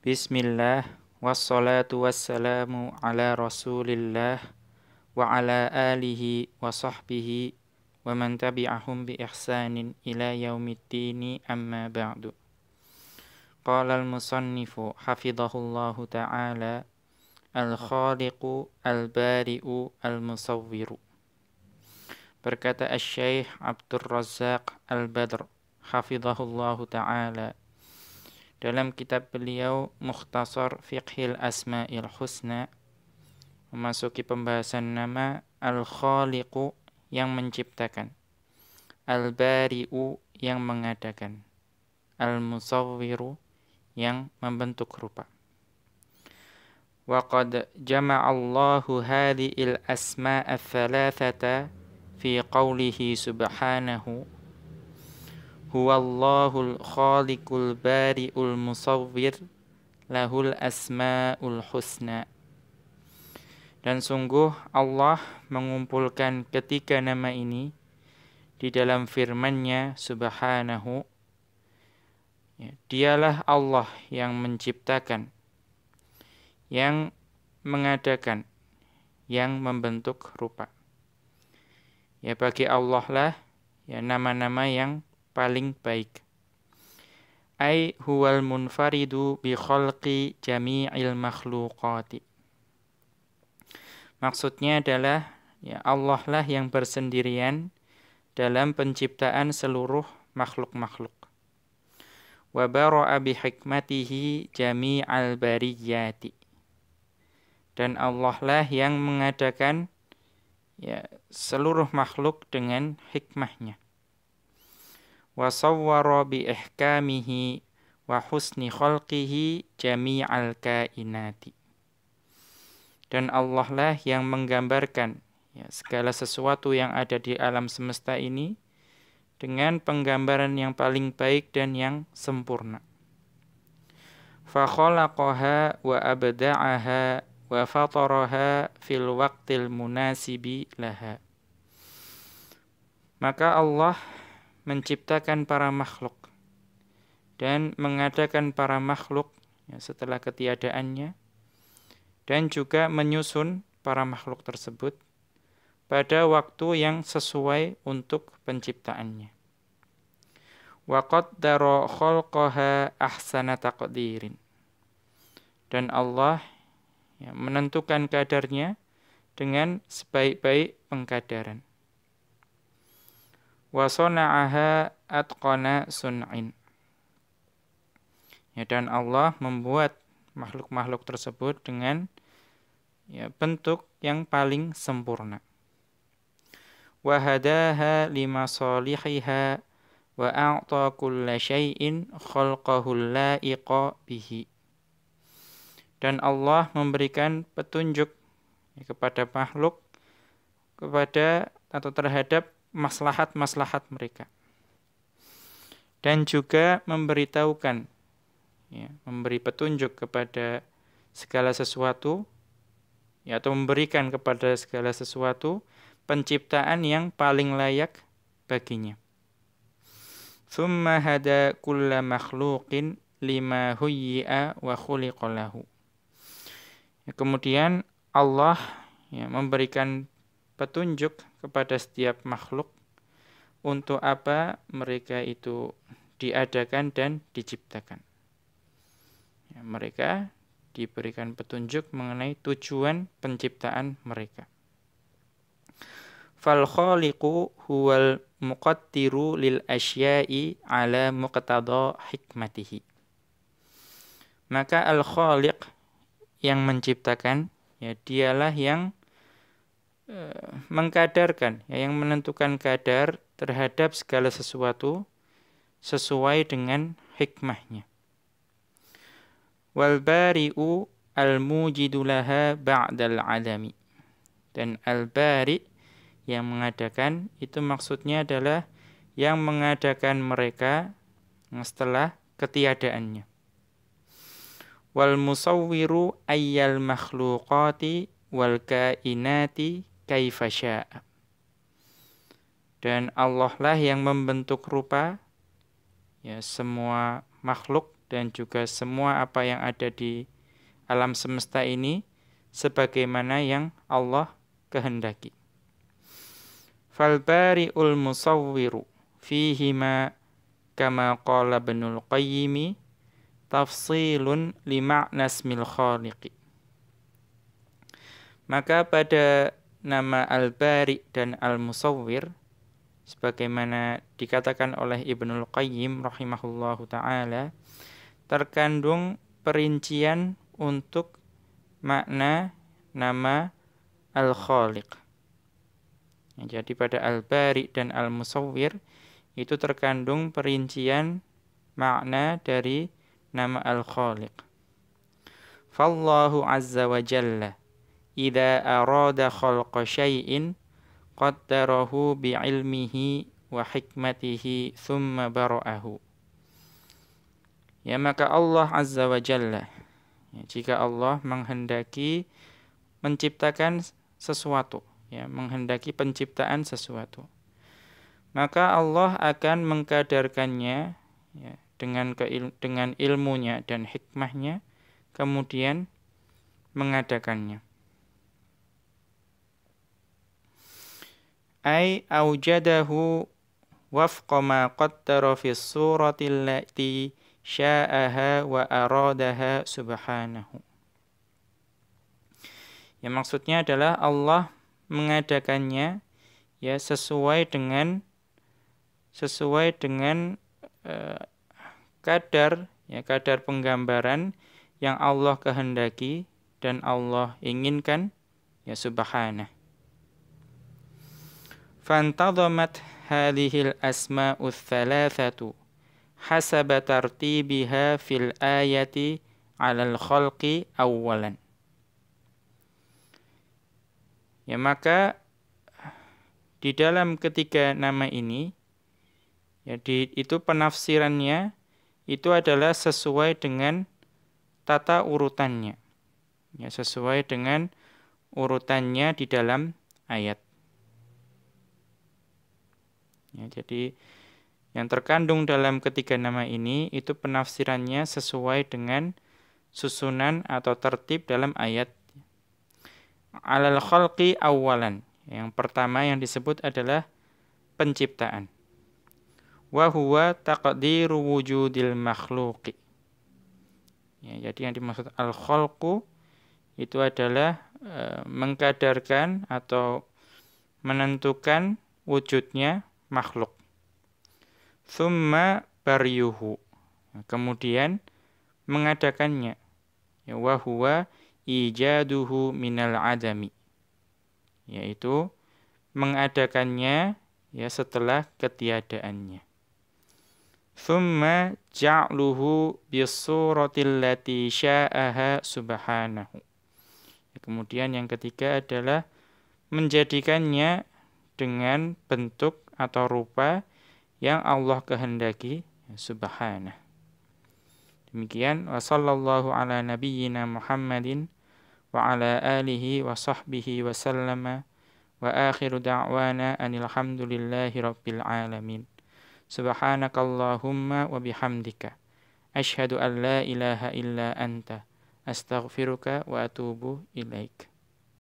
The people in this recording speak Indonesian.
بسم الله والصلاة والسلام على رسول الله وعلى آله وصحبه ومن تبعهم بإحسان إلى يوم الدين أما بعد قال المصنف حفظه الله تعالى الخالق البارئ المصور بركة الشيخ عبد الرزاق البدر حفظه الله تعالى dalam kitab beliau Mukhtasar Fiqhil Asma'il Husna memasuki pembahasan nama Al-Khaliqu yang menciptakan Al-Bari'u yang mengadakan Al-Musawwiru yang membentuk rupa وقد جمع الله هذه الأسماء الثلاثة في قوله سبحانه Huwallahul khaliqul bari'ul musawwir lahul asma'ul husna. Dan sungguh Allah mengumpulkan ketiga nama ini di dalam firman-Nya subhanahu ya, Dialah Allah yang menciptakan, yang mengadakan, yang membentuk rupa. Ya bagi Allah lah ya nama-nama yang paling baik. Ai huwal munfaridu bi khalqi jami'il makhluqati. Maksudnya adalah ya Allah lah yang bersendirian dalam penciptaan seluruh makhluk-makhluk. Wa bara'a bi hikmatihi jami'al bariyati. Dan Allah lah yang mengadakan ya seluruh makhluk dengan hikmahnya wa sawwara bi ihkamihi wa husni khalqihi jami'al kainati. Dan Allah lah yang menggambarkan ya, segala sesuatu yang ada di alam semesta ini dengan penggambaran yang paling baik dan yang sempurna. فَخَلَقَهَا وَأَبْدَعَهَا وَفَطَرَهَا فِي الْوَقْتِ الْمُنَاسِبِ لَهَا Maka Allah menciptakan para makhluk dan mengadakan para makhluk ya, setelah ketiadaannya dan juga menyusun para makhluk tersebut pada waktu yang sesuai untuk penciptaannya. Waqad daro khalqaha ahsana Dan Allah ya, menentukan kadarnya dengan sebaik-baik pengkadaran wa sona'aha atqana sun'in. Ya, dan Allah membuat makhluk-makhluk tersebut dengan ya, bentuk yang paling sempurna. Wahadaha lima salihiha wa a'ta kulla syai'in khalqahul la'iqa bihi. Dan Allah memberikan petunjuk ya, kepada makhluk kepada atau terhadap maslahat-maslahat mereka. Dan juga memberitahukan, ya, memberi petunjuk kepada segala sesuatu, ya, atau memberikan kepada segala sesuatu penciptaan yang paling layak baginya. hada kulla makhluqin lima huyyi'a wa khuliqalahu. Ya, kemudian Allah ya, memberikan petunjuk kepada setiap makhluk untuk apa mereka itu diadakan dan diciptakan. Ya, mereka diberikan petunjuk mengenai tujuan penciptaan mereka. Fal khaliqu huwal muqaddiru lil asya'i ala muqtada hikmatihi. Maka al khaliq yang menciptakan ya dialah yang mengkadarkan ya, yang menentukan kadar terhadap segala sesuatu sesuai dengan hikmahnya wal bari'u al mujidu laha ba'dal adami dan al bari yang mengadakan itu maksudnya adalah yang mengadakan mereka setelah ketiadaannya wal musawwiru ayyal makhluqati wal kainati kaifasya. Dan Allah lah yang membentuk rupa ya semua makhluk dan juga semua apa yang ada di alam semesta ini sebagaimana yang Allah kehendaki. Falbari'ul musawwiru ma kama qala binul Qayyim tafsilun lima nasmil khaliqi. Maka pada nama Al-Bari dan Al-Musawwir sebagaimana dikatakan oleh Ibnul Qayyim rahimahullahu taala terkandung perincian untuk makna nama Al-Khaliq. Nah, jadi pada Al-Bari dan Al-Musawwir itu terkandung perincian makna dari nama Al-Khaliq. Fallahu Azza wa Jalla إذا arada khalqa syai'in qaddarahu بعلمه wa hikmatihi thumma bara'ahu. Ya maka Allah Azza wa Jalla ya, jika Allah menghendaki menciptakan sesuatu, ya menghendaki penciptaan sesuatu, maka Allah akan mengkadarkannya ya, dengan keil dengan ilmunya dan hikmahnya, kemudian mengadakannya. ay aujadahu wafqa ma qaddara fi surati allati sya'aha wa aradaha subhanahu. Yang maksudnya adalah Allah mengadakannya ya sesuai dengan sesuai dengan eh, kadar ya kadar penggambaran yang Allah kehendaki dan Allah inginkan ya subhanahu. فانتظمت هذه الأسماء الثلاثة حسب ترتيبها في الآية على الخلق أولا Ya maka di dalam ketiga nama ini ya di, itu penafsirannya itu adalah sesuai dengan tata urutannya. Ya sesuai dengan urutannya di dalam ayat. Ya, jadi yang terkandung dalam ketiga nama ini itu penafsirannya sesuai dengan susunan atau tertib dalam ayat. Alal khalqi awalan. Yang pertama yang disebut adalah penciptaan. Wa huwa taqdiru wujudil makhluqi. Ya, jadi yang dimaksud al khalqu itu adalah e, mengkadarkan atau menentukan wujudnya makhluk. summa baryuhu. Kemudian mengadakannya. Ya, wahuwa ijaduhu minal adami. Yaitu mengadakannya ya setelah ketiadaannya. Thumma ja'luhu bisuratillati sya'aha subhanahu. Ya, kemudian yang ketiga adalah menjadikannya dengan bentuk atau rupa yang Allah kehendaki ya, subhanah. Demikian wa sallallahu ala nabiyyina Muhammadin wa ala alihi wa sahbihi wa sallama wa akhiru da'wana anil rabbil alamin. Subhanakallahumma wa bihamdika asyhadu an la ilaha illa anta astaghfiruka wa atubu ilaika.